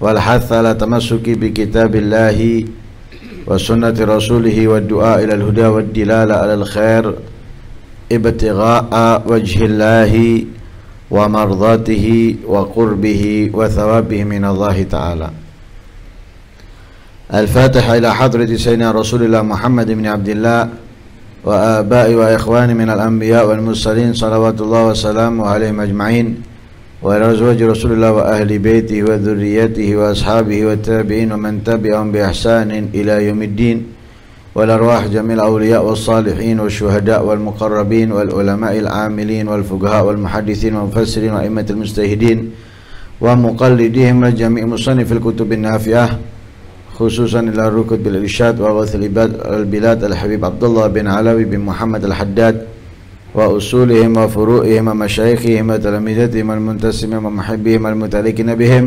والحث على تمسك بكتاب الله وسنة رسوله والدعاء إلى الهدى والدلالة على الخير ابتغاء وجه الله ومرضاته وقربه وثوابه من الله تعالى الفاتحة إلى حضرة سيدنا رسول الله محمد بن عبد الله وآبائي وإخواني من الأنبياء والمرسلين صلوات الله وسلامه عليهم أجمعين وعلى أزواج رسول الله وأهل بيته وذريته وأصحابه والتابعين ومن تبعهم بإحسان إلى يوم الدين والأرواح جميع الأولياء والصالحين والشهداء والمقربين والعلماء العاملين والفقهاء والمحدثين والمفسرين وأئمة المجتهدين ومقلديهم لجميع مصنف الكتب النافعة خصوصا إلى الركض بالإرشاد وغوث البلاد الحبيب عبد الله بن علوي بن محمد الحداد وأصولهم وفروئهم ومشايخهم وتلاميذتهم المنتسمين ومحبهم المتلكين بهم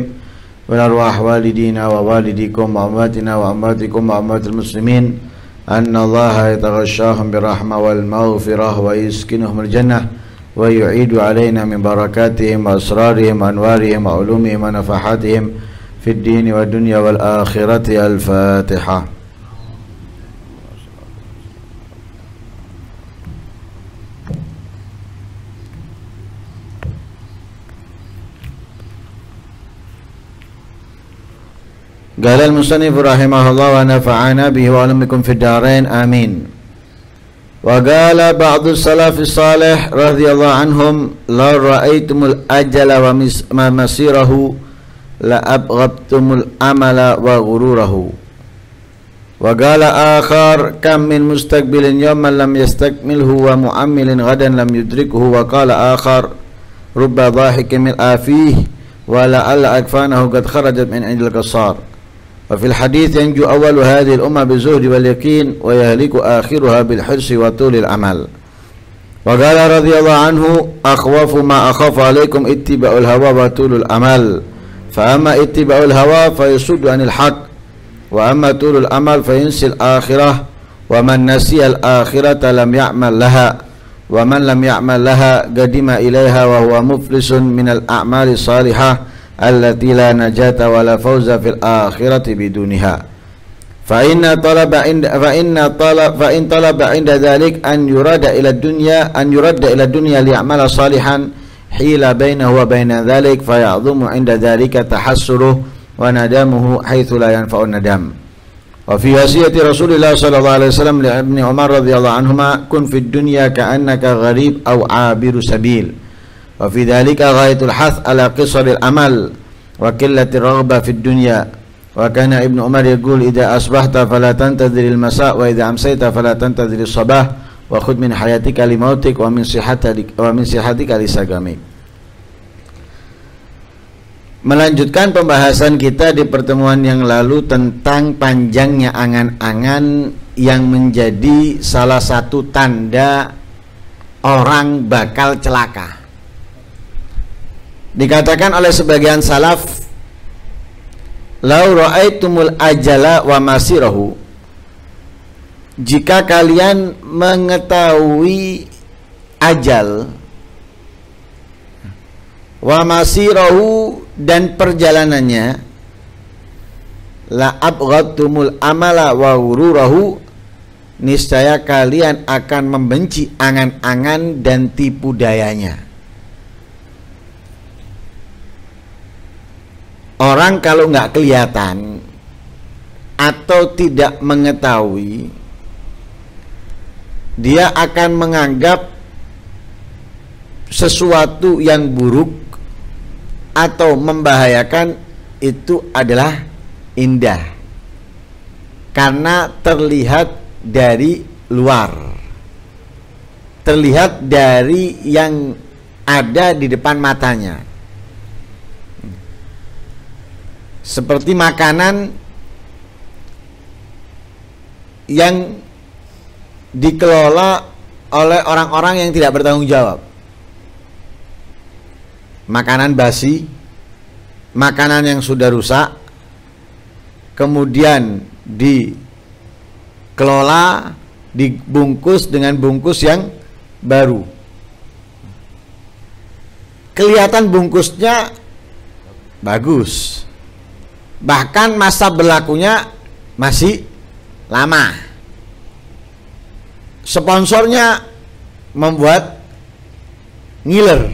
من أرواح والدينا ووالديكم وأمواتنا وأمواتكم وأموات المسلمين أن الله يتغشاهم بالرحمة والمغفرة ويسكنهم الجنة ويعيد علينا من بركاتهم وأسرارهم وأنوارهم وعلومهم ونفحاتهم في الدين والدنيا والآخرة الفاتحة قال المصنف رحمه الله ونفعنا به وعلمكم في الدارين آمين وقال بعض السلف الصالح رضي الله عنهم لو رأيتم الأجل ومسيره لأبغضتم الأمل وغروره وقال آخر كم من مستقبل يوما لم يستكمله ومؤمل غدا لم يدركه وقال آخر رب ضاحك من آفيه ولعل أكفانه قد خرجت من عند القصار وفي الحديث ينجو أول هذه الأمة بالزهد واليقين ويهلك آخرها بالحرص وطول العمل وقال رضي الله عنه أخوف ما أخاف عليكم اتباع الهوى وطول العمل فأما اتباع الهوى فيصد عن الحق وأما طول الأمل فينسي الآخرة ومن نسي الآخرة لم يعمل لها ومن لم يعمل لها قدم إليها وهو مفلس من الأعمال الصالحة التي لا نجاة ولا فوز في الآخرة بدونها فإن طلب عند فإن طلب فإن طلب عند ذلك أن يراد إلى الدنيا أن يرد إلى الدنيا ليعمل صالحا حيل بينه وبين ذلك فيعظم عند ذلك تحسره وندامه حيث لا ينفع الندم وفي وصية رسول الله صلى الله عليه وسلم لابن عمر رضي الله عنهما كن في الدنيا كأنك غريب أو عابر سبيل wa fi dhalika ghaitul hath ala qisaril amal wa qillati raghba fid dunya wa kana ibnu umar yaqul idza asbahta fala tantadhiril masa wa idza amsayta fala tantadhiril sabah wa khudh min hayatika li mautik wa min sihatik wa min sihatika li sagamik melanjutkan pembahasan kita di pertemuan yang lalu tentang panjangnya angan-angan yang menjadi salah satu tanda orang bakal celaka. Dikatakan oleh sebagian salaf Lau ra'aitumul ajala wa masirahu Jika kalian mengetahui ajal Wa masirahu dan perjalanannya La abghadtumul amala wa hururahu Niscaya kalian akan membenci angan-angan dan tipu dayanya orang kalau nggak kelihatan atau tidak mengetahui dia akan menganggap sesuatu yang buruk atau membahayakan itu adalah indah karena terlihat dari luar terlihat dari yang ada di depan matanya seperti makanan yang dikelola oleh orang-orang yang tidak bertanggung jawab. Makanan basi, makanan yang sudah rusak, kemudian dikelola, dibungkus dengan bungkus yang baru. Kelihatan bungkusnya bagus bahkan masa berlakunya masih lama. Sponsornya membuat ngiler,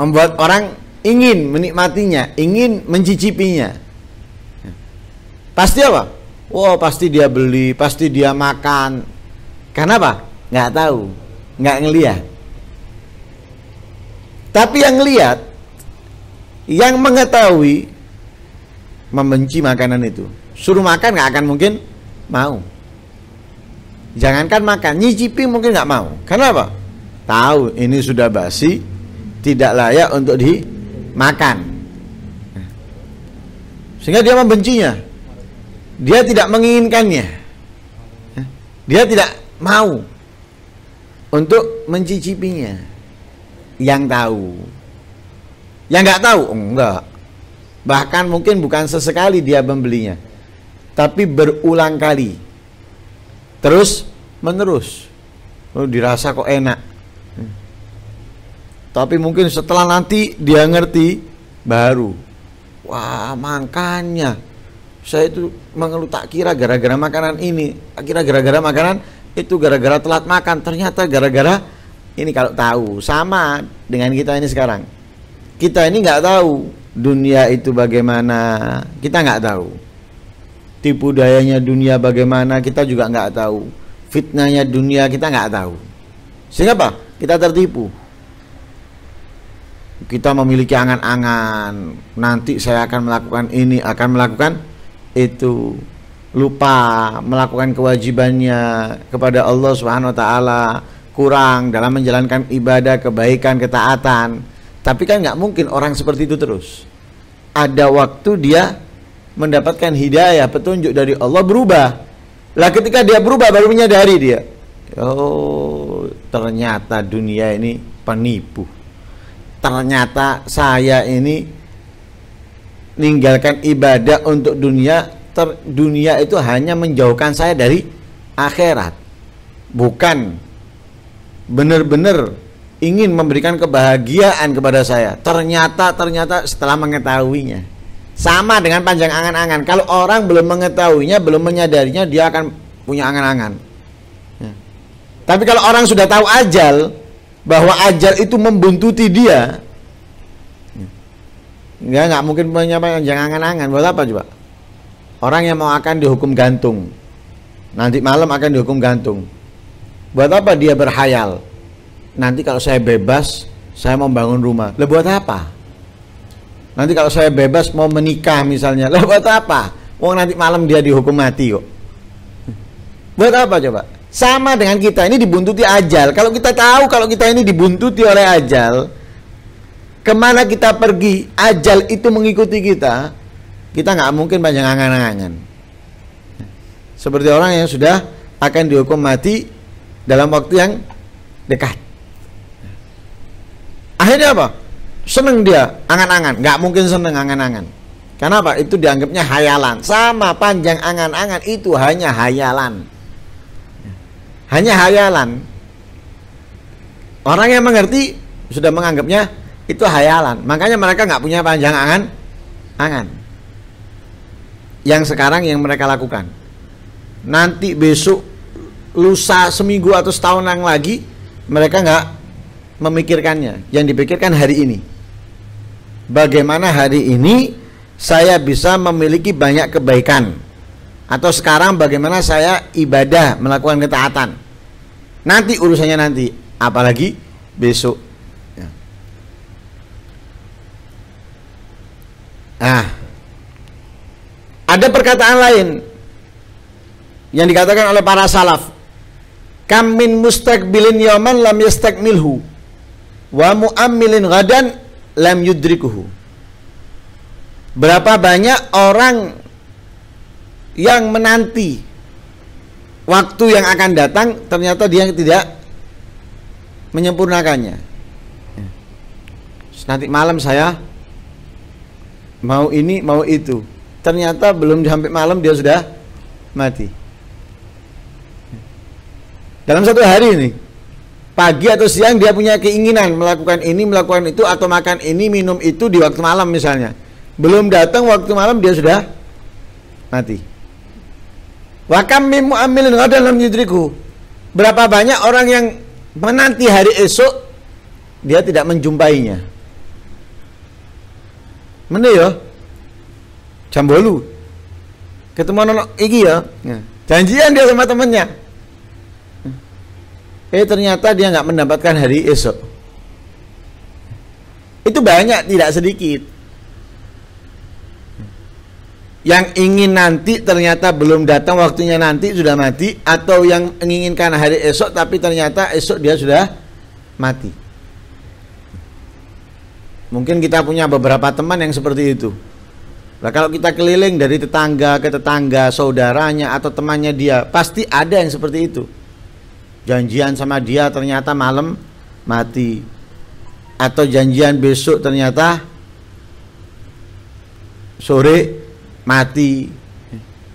membuat orang ingin menikmatinya, ingin mencicipinya. Pasti apa? Wah, wow, pasti dia beli, pasti dia makan. Karena apa? Nggak tahu, nggak ngelihat. Tapi yang ngeliat yang mengetahui membenci makanan itu. Suruh makan nggak akan mungkin mau. Jangankan makan, nyicipi mungkin nggak mau. Karena apa? Tahu ini sudah basi, tidak layak untuk dimakan. Sehingga dia membencinya. Dia tidak menginginkannya. Dia tidak mau untuk mencicipinya. Yang tahu. Yang nggak tahu, enggak Bahkan mungkin bukan sesekali dia membelinya, tapi berulang kali. Terus menerus. Oh, dirasa kok enak. Tapi mungkin setelah nanti dia ngerti baru. Wah, makanya saya itu mengeluh tak kira gara-gara makanan ini, kira gara-gara makanan itu gara-gara telat makan. Ternyata gara-gara ini kalau tahu sama dengan kita ini sekarang. Kita ini nggak tahu dunia itu bagaimana kita nggak tahu tipu dayanya dunia bagaimana kita juga nggak tahu fitnahnya dunia kita nggak tahu sehingga apa kita tertipu kita memiliki angan-angan nanti saya akan melakukan ini akan melakukan itu lupa melakukan kewajibannya kepada Allah Subhanahu wa taala kurang dalam menjalankan ibadah kebaikan ketaatan tapi kan nggak mungkin orang seperti itu terus. Ada waktu dia mendapatkan hidayah, petunjuk dari Allah berubah. Lah ketika dia berubah baru menyadari dia. Oh, ternyata dunia ini penipu. Ternyata saya ini meninggalkan ibadah untuk dunia, ter, dunia itu hanya menjauhkan saya dari akhirat. Bukan benar-benar ingin memberikan kebahagiaan kepada saya. Ternyata ternyata setelah mengetahuinya. Sama dengan panjang angan-angan. Kalau orang belum mengetahuinya, belum menyadarinya, dia akan punya angan-angan. Ya. Tapi kalau orang sudah tahu ajal, bahwa ajal itu membuntuti dia, ya nggak mungkin punya panjang angan-angan. Buat apa coba? Orang yang mau akan dihukum gantung. Nanti malam akan dihukum gantung. Buat apa dia berhayal? nanti kalau saya bebas saya mau bangun rumah lah buat apa nanti kalau saya bebas mau menikah misalnya lah buat apa mau nanti malam dia dihukum mati kok buat apa coba sama dengan kita ini dibuntuti ajal kalau kita tahu kalau kita ini dibuntuti oleh ajal kemana kita pergi ajal itu mengikuti kita kita nggak mungkin banyak angan-angan seperti orang yang sudah akan dihukum mati dalam waktu yang dekat akhirnya apa seneng dia angan-angan nggak mungkin seneng angan-angan karena apa itu dianggapnya hayalan sama panjang angan-angan itu hanya hayalan hanya hayalan orang yang mengerti sudah menganggapnya itu hayalan makanya mereka nggak punya panjang angan angan yang sekarang yang mereka lakukan nanti besok lusa seminggu atau setahun yang lagi mereka nggak memikirkannya. Yang dipikirkan hari ini. Bagaimana hari ini saya bisa memiliki banyak kebaikan atau sekarang bagaimana saya ibadah melakukan ketaatan. Nanti urusannya nanti, apalagi besok. Ya. Nah, ada perkataan lain yang dikatakan oleh para salaf. Kam min mustakbilin yaman lam yastaqmilhu wa mu'ammilin ghadan lam yudrikuhu. Berapa banyak orang yang menanti waktu yang akan datang ternyata dia tidak menyempurnakannya. Nanti malam saya mau ini mau itu. Ternyata belum sampai malam dia sudah mati. Dalam satu hari ini pagi atau siang dia punya keinginan melakukan ini, melakukan itu atau makan ini, minum itu di waktu malam misalnya. Belum datang waktu malam dia sudah mati. Wakamimu amilin min dalam yudriku. Berapa banyak orang yang menanti hari esok dia tidak menjumpainya. Mana ya? Jam bolu. Ketemu anak iki ya. Janjian dia sama temennya eh ternyata dia nggak mendapatkan hari esok itu banyak tidak sedikit yang ingin nanti ternyata belum datang waktunya nanti sudah mati atau yang menginginkan hari esok tapi ternyata esok dia sudah mati mungkin kita punya beberapa teman yang seperti itu Nah, kalau kita keliling dari tetangga ke tetangga, saudaranya atau temannya dia, pasti ada yang seperti itu janjian sama dia ternyata malam mati atau janjian besok ternyata sore mati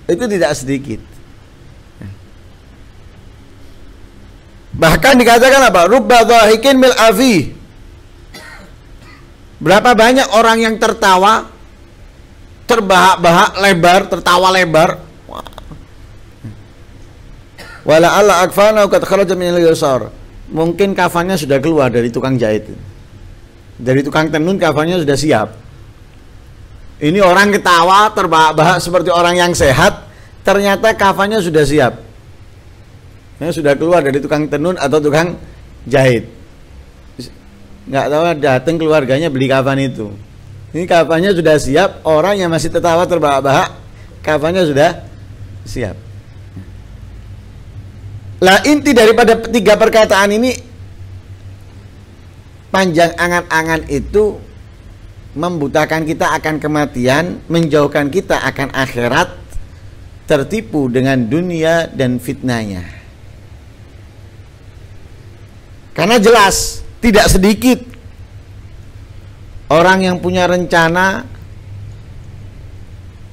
itu tidak sedikit bahkan dikatakan apa rubba dhahikin mil afi berapa banyak orang yang tertawa terbahak-bahak lebar tertawa lebar Walaala ala akfana qad kharaja min al Mungkin kafannya sudah keluar dari tukang jahit. Dari tukang tenun kafannya sudah siap. Ini orang ketawa terbahak-bahak seperti orang yang sehat, ternyata kafannya sudah siap. Ya, sudah keluar dari tukang tenun atau tukang jahit. Nggak tahu datang keluarganya beli kafan itu. Ini kafannya sudah siap, orang yang masih tertawa terbahak-bahak, kafannya sudah siap. Lah inti daripada tiga perkataan ini panjang angan-angan itu membutakan kita akan kematian, menjauhkan kita akan akhirat, tertipu dengan dunia dan fitnahnya. Karena jelas tidak sedikit orang yang punya rencana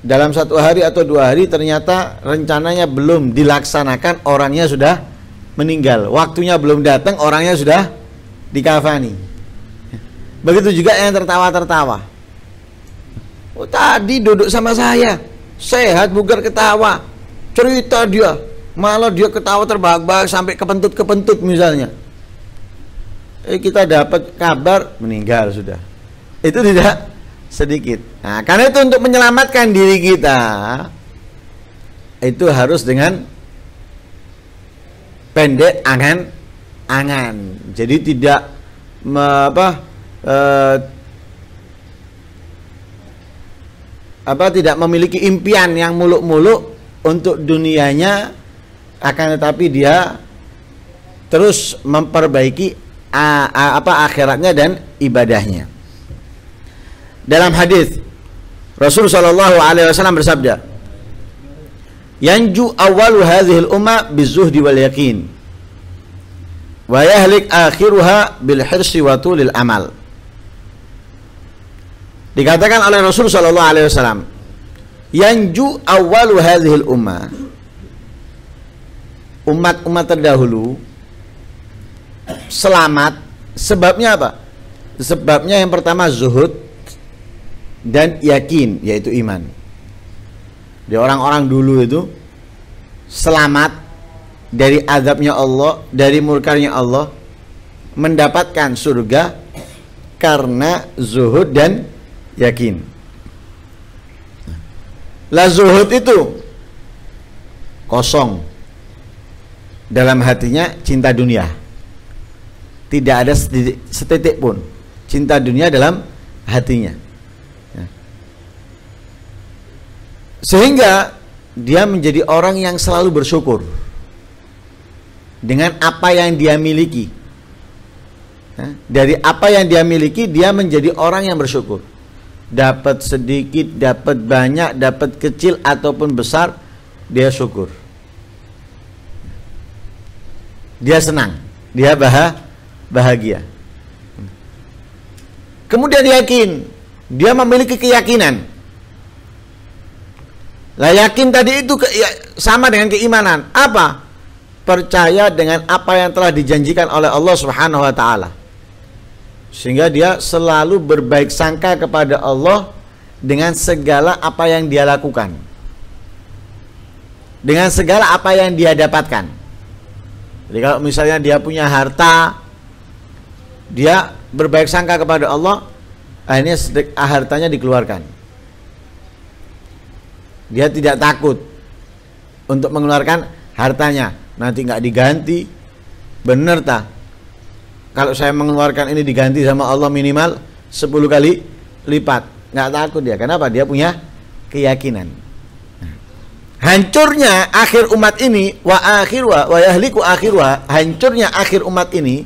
dalam satu hari atau dua hari ternyata rencananya belum dilaksanakan orangnya sudah meninggal waktunya belum datang orangnya sudah dikafani begitu juga yang tertawa-tertawa oh, tadi duduk sama saya sehat bugar ketawa cerita dia malah dia ketawa terbahak-bahak sampai kepentut-kepentut misalnya eh, kita dapat kabar meninggal sudah itu tidak sedikit. Nah, karena itu untuk menyelamatkan diri kita itu harus dengan pendek angan angan. Jadi tidak me, apa e, apa tidak memiliki impian yang muluk-muluk untuk dunianya akan tetapi dia terus memperbaiki a, a, apa akhiratnya dan ibadahnya dalam hadis Rasul sallallahu alaihi wasallam bersabda Yanju awalu hadhihi al-umma bizuhdi wal yaqin wa yahlik akhiruha bil hirsi wa tulil amal Dikatakan oleh Rasul sallallahu alaihi wasallam Yanju awalu hadhihi al-umma umat-umat terdahulu selamat sebabnya apa? Sebabnya yang pertama zuhud dan yakin yaitu iman. Di orang-orang dulu itu selamat dari azabnya Allah, dari murkanya Allah, mendapatkan surga karena zuhud dan yakin. Lah zuhud itu kosong dalam hatinya cinta dunia. Tidak ada setitik pun cinta dunia dalam hatinya Sehingga dia menjadi orang yang selalu bersyukur dengan apa yang dia miliki. Dari apa yang dia miliki, dia menjadi orang yang bersyukur. Dapat sedikit, dapat banyak, dapat kecil ataupun besar, dia syukur. Dia senang, dia bah bahagia. Kemudian yakin, dia memiliki keyakinan lah yakin tadi itu ke, ya, sama dengan keimanan. Apa? Percaya dengan apa yang telah dijanjikan oleh Allah Subhanahu wa taala. Sehingga dia selalu berbaik sangka kepada Allah dengan segala apa yang dia lakukan. Dengan segala apa yang dia dapatkan. Jadi kalau misalnya dia punya harta dia berbaik sangka kepada Allah, akhirnya hartanya dikeluarkan dia tidak takut untuk mengeluarkan hartanya. Nanti nggak diganti. Bener tak? Kalau saya mengeluarkan ini diganti sama Allah minimal 10 kali lipat. Nggak takut dia. Kenapa? Dia punya keyakinan. Hancurnya akhir umat ini wa akhir wa yahliku wa hancurnya akhir umat ini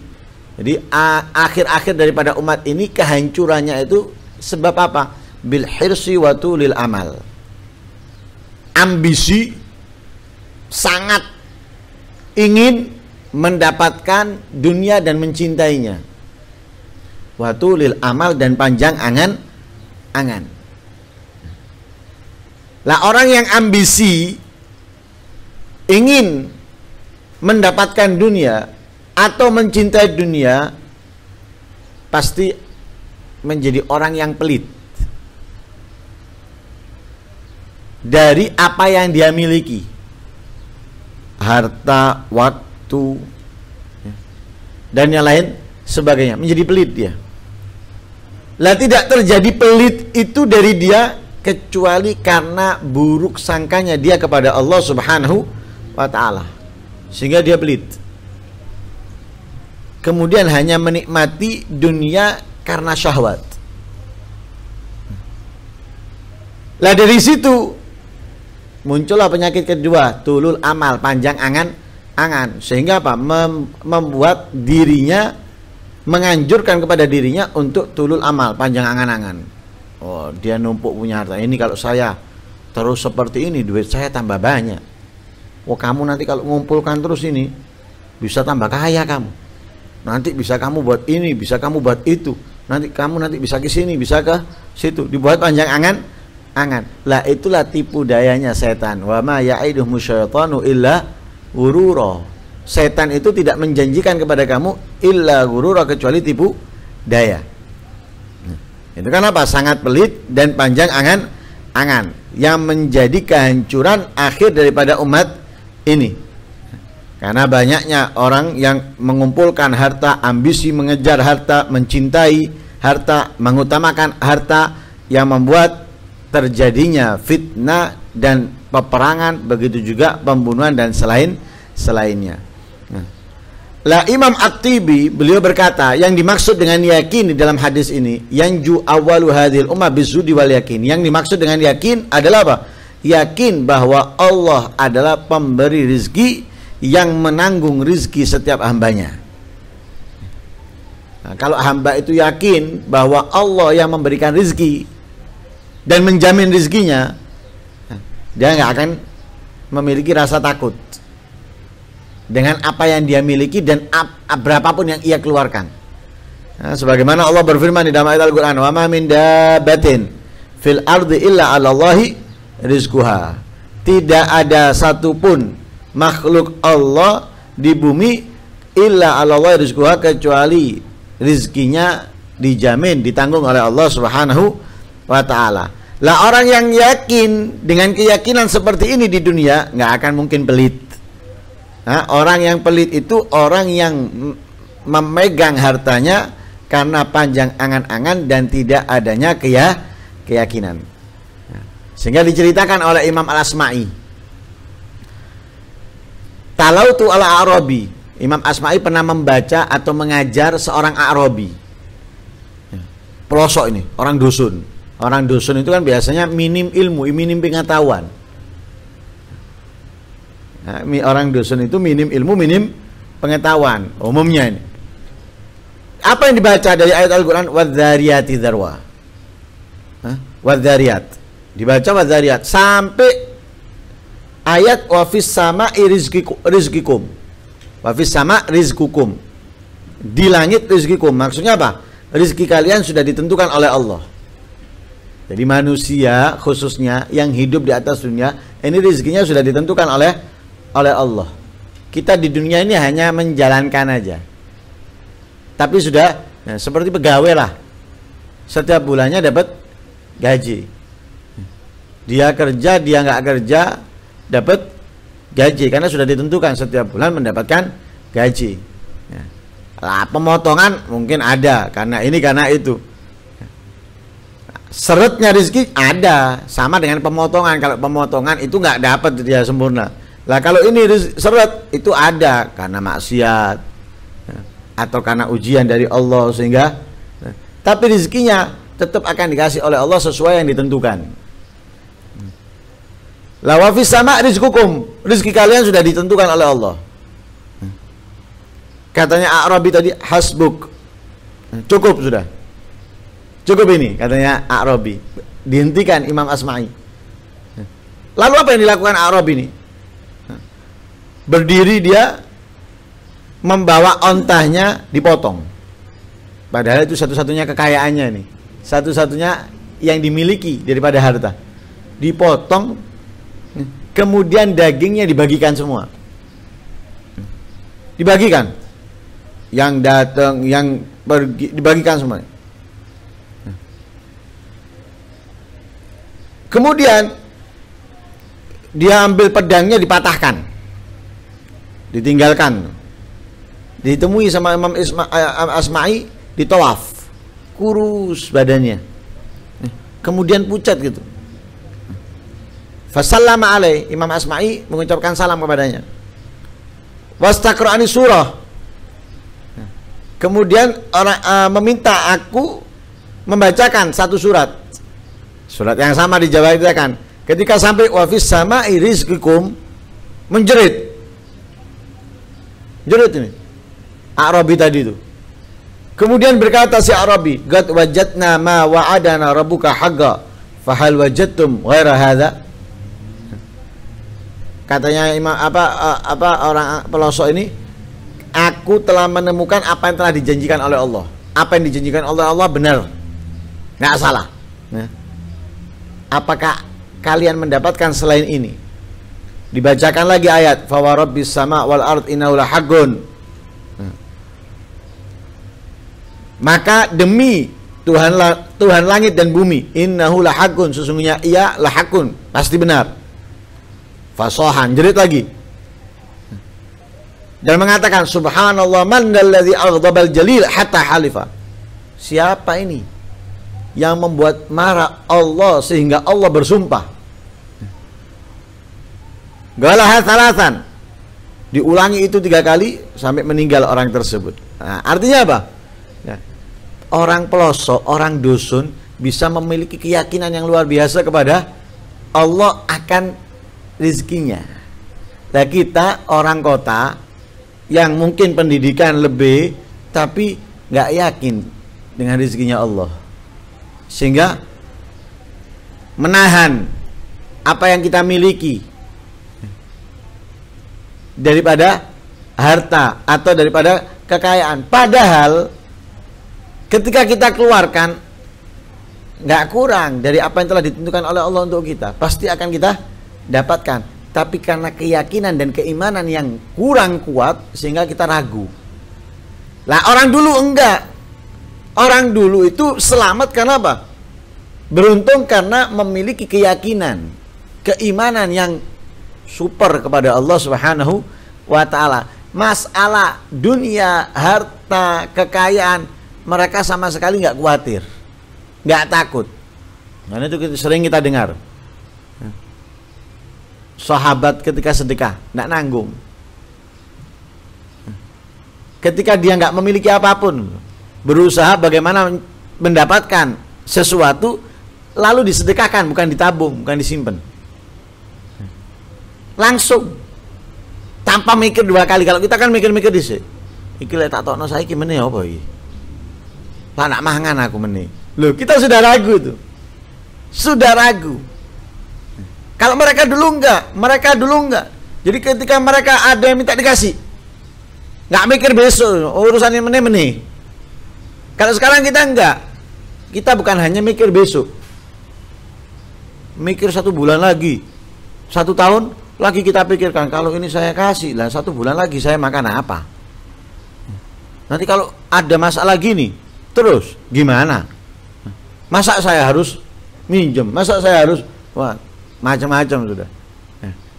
jadi akhir-akhir daripada umat ini kehancurannya itu sebab apa? Bil hirsi wa tulil amal ambisi sangat ingin mendapatkan dunia dan mencintainya. Waktu lil amal dan panjang angan angan. Lah orang yang ambisi ingin mendapatkan dunia atau mencintai dunia pasti menjadi orang yang pelit. dari apa yang dia miliki harta waktu ya, dan yang lain sebagainya menjadi pelit dia lah tidak terjadi pelit itu dari dia kecuali karena buruk sangkanya dia kepada Allah Subhanahu wa taala sehingga dia pelit kemudian hanya menikmati dunia karena syahwat lah dari situ muncullah penyakit kedua tulul amal panjang angan angan sehingga apa Mem membuat dirinya menganjurkan kepada dirinya untuk tulul amal panjang angan-angan oh dia numpuk punya harta ini kalau saya terus seperti ini duit saya tambah banyak oh kamu nanti kalau ngumpulkan terus ini bisa tambah kaya kamu nanti bisa kamu buat ini bisa kamu buat itu nanti kamu nanti bisa ke sini bisa ke situ dibuat panjang angan angan. Lah itulah tipu dayanya setan. Wa ma illa gurura. Setan itu tidak menjanjikan kepada kamu illa gurura kecuali tipu daya. Itu kan apa? Sangat pelit dan panjang angan-angan yang menjadi kehancuran akhir daripada umat ini. Karena banyaknya orang yang mengumpulkan harta, ambisi mengejar harta, mencintai harta, mengutamakan harta yang membuat terjadinya fitnah dan peperangan begitu juga pembunuhan dan selain selainnya. Nah. Lah Imam At-Tibi beliau berkata yang dimaksud dengan yakin di dalam hadis ini yang ju awalu hadil umat bisudi wal yakin. Yang dimaksud dengan yakin adalah apa? Yakin bahwa Allah adalah pemberi rizki yang menanggung rizki setiap hambanya. Nah, kalau hamba itu yakin bahwa Allah yang memberikan rizki dan menjamin rizkinya, dia nggak akan memiliki rasa takut dengan apa yang dia miliki dan ap, ap, berapapun yang ia keluarkan. Nah, sebagaimana Allah berfirman di dalam ayat Al-Qur'an, "Wa ma min dabatin fil ardi illa 'alallahi rizquha." Tidak ada satupun makhluk Allah di bumi illa 'alallahi rizquha kecuali rizkinya dijamin ditanggung oleh Allah Subhanahu wa taala. Lah orang yang yakin dengan keyakinan seperti ini di dunia nggak akan mungkin pelit. Nah, orang yang pelit itu orang yang memegang hartanya karena panjang angan-angan dan tidak adanya keya keyakinan. sehingga diceritakan oleh Imam Al Asma'i. kalau tu ala Arabi. Imam Asma'i pernah membaca atau mengajar seorang Arabi. Ya. Pelosok ini, orang dusun orang dusun itu kan biasanya minim ilmu, minim pengetahuan. Nah, orang dusun itu minim ilmu, minim pengetahuan umumnya ini. Apa yang dibaca dari ayat Al-Quran? Wadzariyati darwa. Wadzariyat. Dibaca wadzariyat. Sampai ayat wafis sama irizkikum, Wafis sama rizkukum. Di langit rizkikum. Maksudnya apa? Rizki kalian sudah ditentukan oleh Allah. Jadi manusia khususnya yang hidup di atas dunia ini rezekinya sudah ditentukan oleh oleh Allah. Kita di dunia ini hanya menjalankan aja. Tapi sudah ya, seperti pegawai lah. Setiap bulannya dapat gaji. Dia kerja, dia nggak kerja dapat gaji karena sudah ditentukan setiap bulan mendapatkan gaji. Ya. Lah pemotongan mungkin ada karena ini karena itu seretnya rezeki ada sama dengan pemotongan kalau pemotongan itu nggak dapat dia sempurna lah kalau ini seret itu ada karena maksiat ya, atau karena ujian dari Allah sehingga ya. tapi rezekinya tetap akan dikasih oleh Allah sesuai yang ditentukan lah wafis sama rizkukum rezeki kalian sudah ditentukan oleh Allah ya. katanya Arabi tadi hasbuk cukup sudah Cukup ini katanya Arabi. Dihentikan Imam Asma'i. Lalu apa yang dilakukan Arabi ini? Berdiri dia membawa ontahnya dipotong. Padahal itu satu-satunya kekayaannya ini, Satu-satunya yang dimiliki daripada harta. Dipotong kemudian dagingnya dibagikan semua. Dibagikan. Yang datang, yang pergi dibagikan semua Kemudian dia ambil pedangnya dipatahkan. Ditinggalkan. Ditemui sama Imam eh, Asma'i di tawaf. Kurus badannya. Eh, kemudian pucat gitu. Fasallama alaih Imam Asma'i mengucapkan salam kepadanya. Wastaqra'ani surah. Kemudian orang eh, meminta aku membacakan satu surat. Surat yang sama di Jawa itu kan. Ketika sampai wafis sama iris kikum menjerit. Jerit ini. Arabi tadi itu. Kemudian berkata si Arabi, God wajatna ma wa'adana rabbuka haqqa, fahal wajatum ghaira hadha Katanya imam apa apa orang pelosok ini, "Aku telah menemukan apa yang telah dijanjikan oleh Allah." Apa yang dijanjikan oleh Allah benar. Nggak salah. Nah. Apakah kalian mendapatkan selain ini? Dibacakan lagi ayat fawarabbis sama wal ard innahu lahaqqun. Hmm. Maka demi Tuhan la, Tuhan langit dan bumi innahu lahakun sesungguhnya ia lahakun pasti benar. Fasohan jerit lagi. Hmm. Dan mengatakan subhanallah man al aghdabal jalil hatta halifa. Siapa ini yang membuat marah Allah sehingga Allah bersumpah. Galahat salatan. Diulangi itu tiga kali sampai meninggal orang tersebut. Nah, artinya apa? Ya. Orang pelosok, orang dusun bisa memiliki keyakinan yang luar biasa kepada Allah akan rizkinya. Nah kita orang kota yang mungkin pendidikan lebih tapi nggak yakin dengan rizkinya Allah sehingga menahan apa yang kita miliki daripada harta atau daripada kekayaan. Padahal ketika kita keluarkan nggak kurang dari apa yang telah ditentukan oleh Allah untuk kita, pasti akan kita dapatkan. Tapi karena keyakinan dan keimanan yang kurang kuat sehingga kita ragu. Lah orang dulu enggak Orang dulu itu selamat karena apa? Beruntung karena memiliki keyakinan, keimanan yang super kepada Allah Subhanahu wa taala. Masalah dunia, harta, kekayaan, mereka sama sekali nggak khawatir, nggak takut. Karena itu sering kita dengar. Sahabat ketika sedekah, nggak nanggung. Ketika dia nggak memiliki apapun, berusaha bagaimana mendapatkan sesuatu lalu disedekahkan bukan ditabung bukan disimpan langsung tanpa mikir dua kali kalau kita kan mikir-mikir di sini iki lek tak tokno saiki meneh apa iki lah nak mangan aku meneh loh kita sudah ragu itu sudah ragu kalau mereka dulu enggak mereka dulu enggak jadi ketika mereka ada yang minta dikasih nggak mikir besok oh, urusan ini meneh meneh kalau sekarang kita enggak, kita bukan hanya mikir besok, mikir satu bulan lagi, satu tahun lagi kita pikirkan kalau ini saya kasih lah satu bulan lagi saya makan apa. Nanti kalau ada masalah gini, terus gimana? Masa saya harus minjem? Masa saya harus wah macam-macam sudah.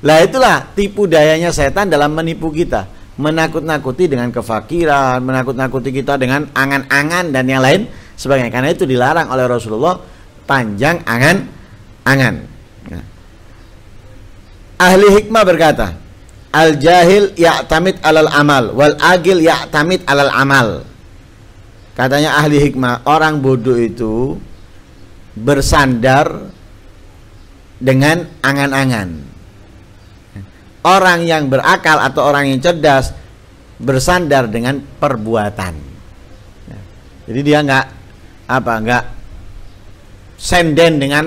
Lah itulah tipu dayanya setan dalam menipu kita menakut-nakuti dengan kefakiran, menakut-nakuti kita dengan angan-angan dan yang lain sebagainya. Karena itu dilarang oleh Rasulullah panjang angan-angan. Ya. Ahli hikmah berkata, al jahil ya'tamid alal amal wal agil ya'tamid alal amal. Katanya ahli hikmah, orang bodoh itu bersandar dengan angan-angan orang yang berakal atau orang yang cerdas bersandar dengan perbuatan. Ya. jadi dia nggak apa nggak senden dengan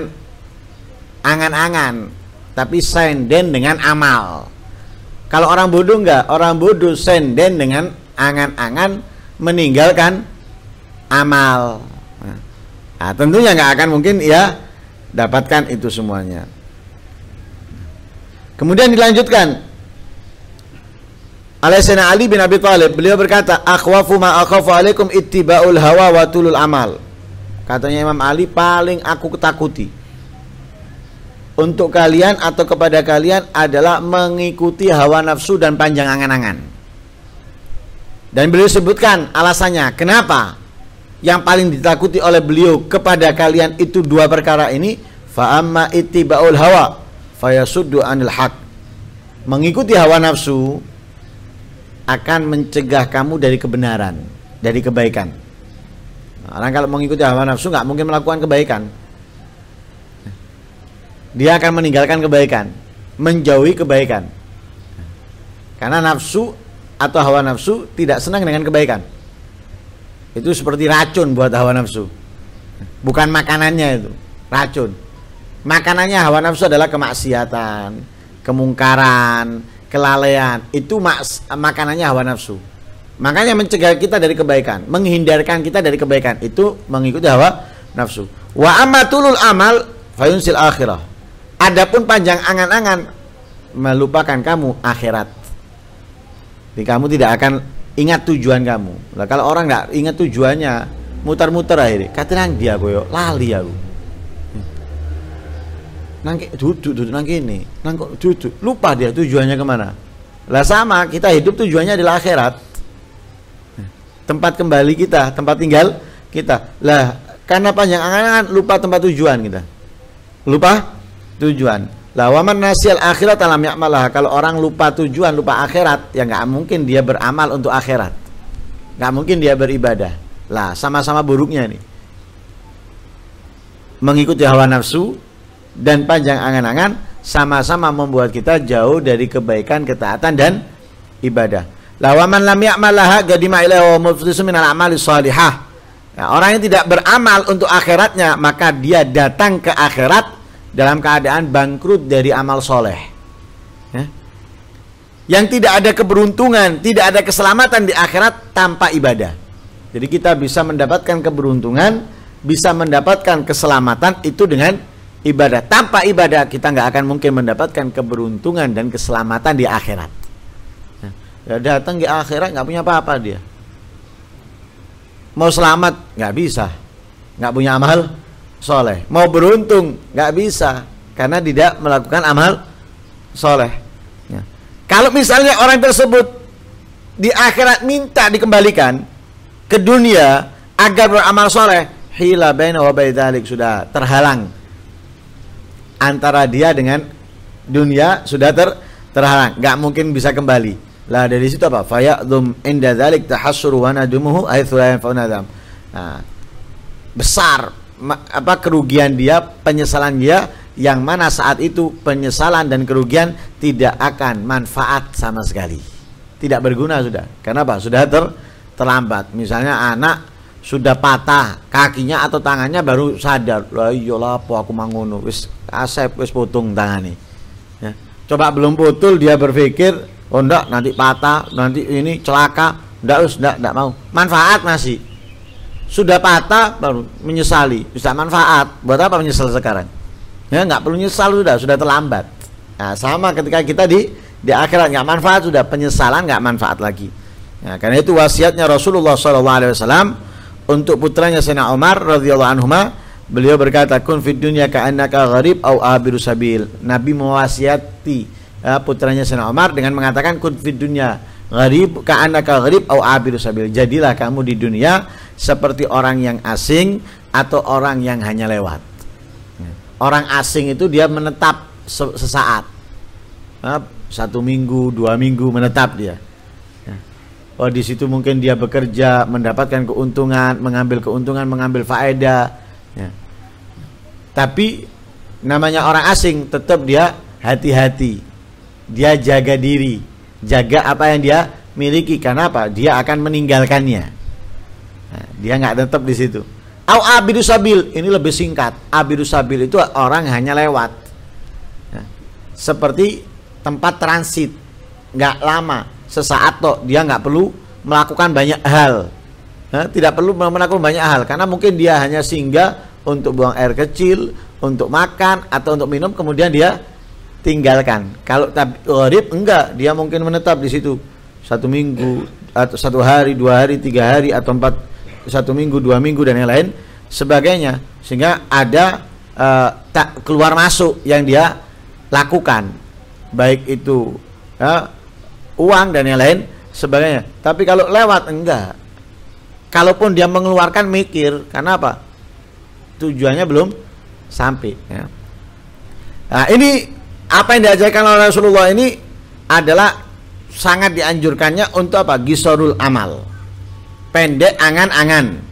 angan-angan, tapi senden dengan amal. Kalau orang bodoh nggak, orang bodoh senden dengan angan-angan meninggalkan amal. Nah, tentunya nggak akan mungkin ya dapatkan itu semuanya. Kemudian dilanjutkan Alaihissana Ali bin Abi Thalib beliau berkata, "Akhwafu ma akhafu alaikum ittiba'ul hawa wa tulul amal." Katanya Imam Ali paling aku ketakuti untuk kalian atau kepada kalian adalah mengikuti hawa nafsu dan panjang angan-angan. Dan beliau sebutkan alasannya, kenapa yang paling ditakuti oleh beliau kepada kalian itu dua perkara ini, fa'amma ittiba'ul hawa fayasuddu anil haq mengikuti hawa nafsu akan mencegah kamu dari kebenaran dari kebaikan orang kalau mengikuti hawa nafsu nggak mungkin melakukan kebaikan dia akan meninggalkan kebaikan menjauhi kebaikan karena nafsu atau hawa nafsu tidak senang dengan kebaikan itu seperti racun buat hawa nafsu bukan makanannya itu racun makanannya hawa nafsu adalah kemaksiatan, kemungkaran, kelalaian. Itu maks makanannya hawa nafsu. Makanya mencegah kita dari kebaikan, menghindarkan kita dari kebaikan itu mengikuti hawa nafsu. Wa amatulul amal fayunsil akhirah. Adapun panjang angan-angan melupakan kamu akhirat. Jadi kamu tidak akan ingat tujuan kamu. Nah, kalau orang nggak ingat tujuannya, muter-muter akhirnya. Katakan dia gue, lali aku nangki duduk duduk nangki ini nangkok duduk lupa dia tujuannya kemana lah sama kita hidup tujuannya adalah akhirat tempat kembali kita tempat tinggal kita lah karena panjang angan-angan lupa tempat tujuan kita lupa tujuan lah waman nasial akhirat alam yakmalah kalau orang lupa tujuan lupa akhirat ya nggak mungkin dia beramal untuk akhirat nggak mungkin dia beribadah lah sama-sama buruknya ini mengikuti hawa nafsu dan panjang angan-angan sama-sama membuat kita jauh dari kebaikan, ketaatan dan ibadah. Lawaman lam ya'mal laha gadima ilaihi wa minal amali salihah. Nah, orang yang tidak beramal untuk akhiratnya maka dia datang ke akhirat dalam keadaan bangkrut dari amal soleh. Ya. Yang tidak ada keberuntungan, tidak ada keselamatan di akhirat tanpa ibadah. Jadi kita bisa mendapatkan keberuntungan, bisa mendapatkan keselamatan itu dengan ibadah. Tanpa ibadah kita nggak akan mungkin mendapatkan keberuntungan dan keselamatan di akhirat. Nah, datang di akhirat nggak punya apa-apa dia. Mau selamat nggak bisa, nggak punya amal soleh. Mau beruntung nggak bisa karena tidak melakukan amal soleh. Ya. Kalau misalnya orang tersebut di akhirat minta dikembalikan ke dunia agar beramal soleh, hilabain sudah terhalang antara dia dengan dunia sudah ter terhalang, nggak mungkin bisa kembali. Lah dari situ apa? Fayadum inda dzalik tahassur wa nadumuhu haitsu Nah, besar apa kerugian dia, penyesalan dia yang mana saat itu penyesalan dan kerugian tidak akan manfaat sama sekali. Tidak berguna sudah. Karena apa? Sudah ter terlambat. Misalnya anak sudah patah kakinya atau tangannya baru sadar, lah iyalah apa aku mangono wis Asep wis potong tangane. Ya. Coba belum putul dia berpikir, oh enggak, nanti patah, nanti ini celaka, ndak us, ndak ndak mau. Manfaat masih. Sudah patah baru menyesali, bisa manfaat. Buat apa menyesal sekarang? Ya enggak perlu nyesal sudah, sudah terlambat. Nah, sama ketika kita di di akhirat nggak manfaat sudah penyesalan nggak manfaat lagi. Nah, karena itu wasiatnya Rasulullah SAW untuk putranya Sayyidina Umar radhiyallahu anhu Beliau berkata, "Kun fid dunya ka'annaka gharib au abiru sabil." Nabi mewasiati ya, putranya Sina Umar dengan mengatakan, "Kun fid dunya gharib ka'annaka gharib au abiru sabil." Jadilah kamu di dunia seperti orang yang asing atau orang yang hanya lewat. Ya. Orang asing itu dia menetap sesaat. Ya, satu minggu, dua minggu menetap dia. Ya. Oh, di situ mungkin dia bekerja, mendapatkan keuntungan, mengambil keuntungan, mengambil faedah ya. tapi namanya orang asing tetap dia hati-hati dia jaga diri jaga apa yang dia miliki karena apa dia akan meninggalkannya nah, dia nggak tetap di situ Au abidu sabil ini lebih singkat. Abidu sabil itu orang hanya lewat. Nah, seperti tempat transit, nggak lama, sesaat toh dia nggak perlu melakukan banyak hal tidak perlu menakut banyak hal karena mungkin dia hanya singgah untuk buang air kecil, untuk makan atau untuk minum kemudian dia tinggalkan. Kalau tapi gharib enggak, dia mungkin menetap di situ satu minggu atau satu hari, dua hari, tiga hari atau empat satu minggu, dua minggu dan yang lain sebagainya sehingga ada uh, tak keluar masuk yang dia lakukan baik itu ya, uang dan yang lain sebagainya tapi kalau lewat enggak kalaupun dia mengeluarkan mikir karena apa tujuannya belum sampai ya. nah ini apa yang diajarkan oleh Rasulullah ini adalah sangat dianjurkannya untuk apa gisorul amal pendek angan-angan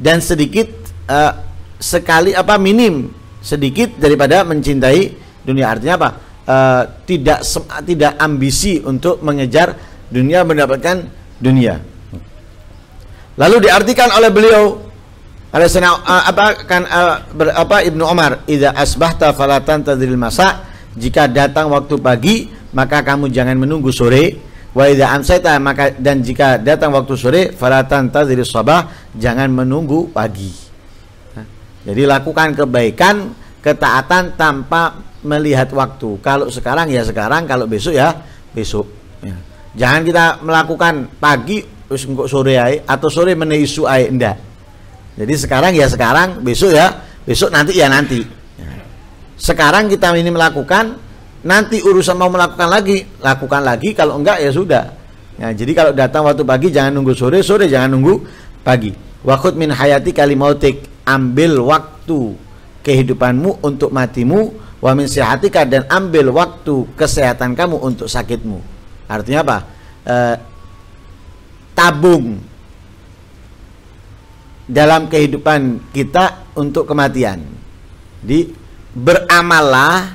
dan sedikit uh, sekali apa minim sedikit daripada mencintai dunia artinya apa uh, tidak tidak ambisi untuk mengejar dunia mendapatkan dunia Lalu diartikan oleh beliau oleh sana uh, apa kan uh, apa Ibnu Umar, "Idza asbahta falatan tadril masa." Jika datang waktu pagi, maka kamu jangan menunggu sore. Wa idza maka dan jika datang waktu sore, falatan tadril sabah, jangan menunggu pagi. Nah, jadi lakukan kebaikan, ketaatan tanpa melihat waktu. Kalau sekarang ya sekarang, kalau besok ya besok. Ya. Jangan kita melakukan pagi wis engko sore ae atau sore meneh isu ae Jadi sekarang ya sekarang, besok ya besok nanti ya nanti. Sekarang kita ini melakukan, nanti urusan mau melakukan lagi, lakukan lagi. Kalau enggak ya sudah. Nah, jadi kalau datang waktu pagi jangan nunggu sore, sore jangan nunggu pagi. Wakut min hayati kalimautik, ambil waktu kehidupanmu untuk matimu, wa min sihatika dan ambil waktu kesehatan kamu untuk sakitmu. Artinya apa? Eh, tabung dalam kehidupan kita untuk kematian. Di beramallah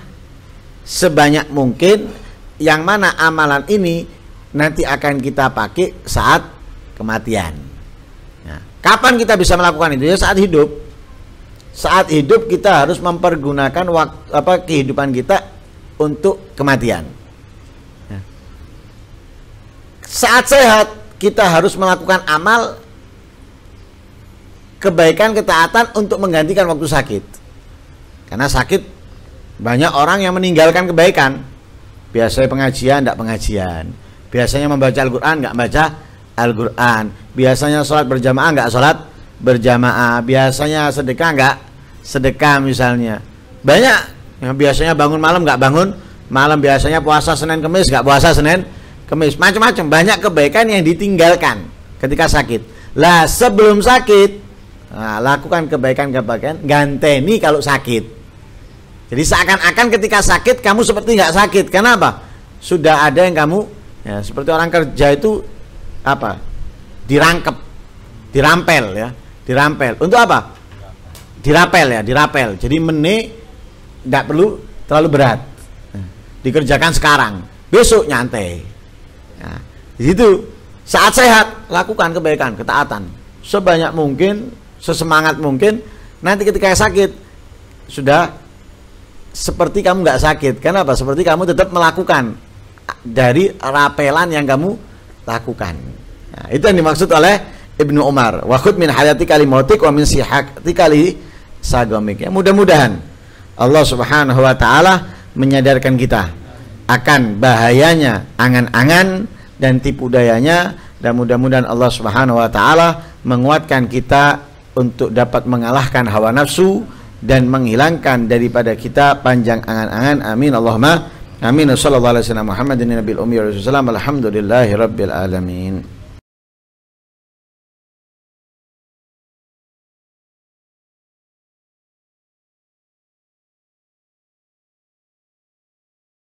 sebanyak mungkin yang mana amalan ini nanti akan kita pakai saat kematian. Nah, kapan kita bisa melakukan itu? Ya saat hidup. Saat hidup kita harus mempergunakan waktu apa kehidupan kita untuk kematian. Ya. Saat sehat kita harus melakukan amal kebaikan ketaatan untuk menggantikan waktu sakit. Karena sakit banyak orang yang meninggalkan kebaikan. Biasanya pengajian tidak pengajian. Biasanya membaca Al-Qur'an nggak baca Al-Qur'an. Biasanya sholat berjamaah nggak sholat berjamaah. Biasanya sedekah nggak sedekah misalnya. Banyak yang biasanya bangun malam nggak bangun malam biasanya puasa Senin kemis nggak puasa Senin kemis macam-macam banyak kebaikan yang ditinggalkan ketika sakit lah sebelum sakit nah, lakukan kebaikan-kebaikan ganteni kalau sakit jadi seakan-akan ketika sakit kamu seperti nggak sakit kenapa sudah ada yang kamu ya, seperti orang kerja itu apa dirangkep dirampel ya dirampel untuk apa dirapel ya dirapel jadi meni tidak perlu terlalu berat nah, dikerjakan sekarang besok nyantai itu saat sehat lakukan kebaikan, ketaatan sebanyak mungkin, sesemangat mungkin. Nanti ketika sakit sudah seperti kamu nggak sakit. apa? Seperti kamu tetap melakukan dari rapelan yang kamu lakukan. Nah, itu yang dimaksud oleh Ibnu Umar. Wakut min hayati kalimotik wa min sihak tikali sagomik. Ya, mudah-mudahan Allah Subhanahu wa taala menyadarkan kita akan bahayanya angan-angan dan tipu dayanya dan mudah-mudahan Allah Subhanahu wa taala menguatkan kita untuk dapat mengalahkan hawa nafsu dan menghilangkan daripada kita panjang angan-angan amin Allahumma amin sallallahu alaihi wasallam Muhammadin nabiyil ummi alhamdulillahi rabbil alamin